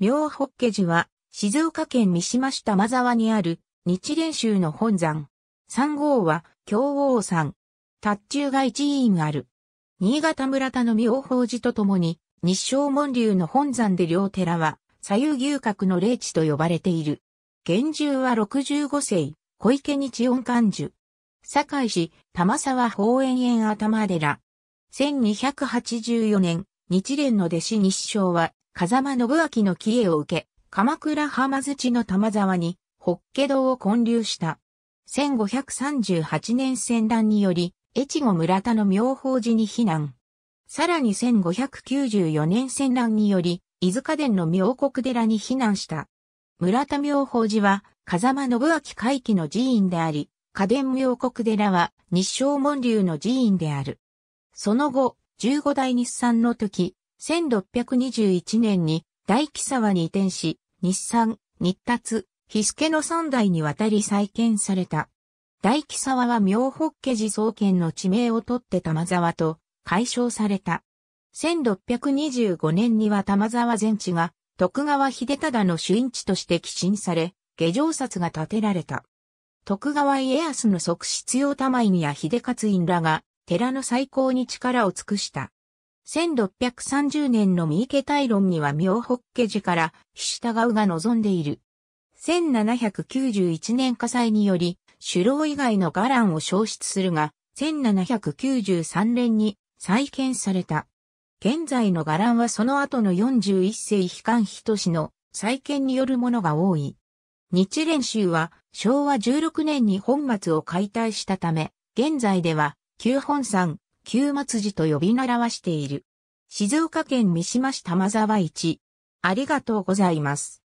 妙法家寺は、静岡県三島市玉沢にある、日蓮宗の本山。三号は、京王山。達中が一院ある。新潟村田の妙法寺とともに、日照門流の本山で両寺は、左右牛角の霊地と呼ばれている。現住は六十五世、小池日音漢樹。堺市、玉沢法園園頭寺。1284年、日蓮の弟子日照は、風間信明の帰依を受け、鎌倉浜土の玉沢に、法華堂を建立した。1538年戦乱により、越後村田の妙法寺に避難。さらに1594年戦乱により、伊塚殿の妙国寺に避難した。村田妙法寺は、風間信明回帰の寺院であり、家電妙国寺は日照門流の寺院である。その後、15代日産の時、1621年に大木沢に移転し、日産、日達、日助の三代にわたり再建された。大木沢は妙法家寺総研の地名を取って玉沢と解消された。1625年には玉沢全地が徳川秀忠の主因地として寄進され、下城札が建てられた。徳川家康の側室用玉院や秀勝院らが寺の再興に力を尽くした。1630年の三池大論には明北家寺から菱田が望んでいる。1791年火災により、首楼以外の伽藍を消失するが、1793年に再建された。現在の伽藍はその後の41世悲観人氏の再建によるものが多い。日蓮宗は昭和16年に本末を解体したため、現在では旧本山、旧末寺と呼び習わしている。静岡県三島市玉沢市。ありがとうございます。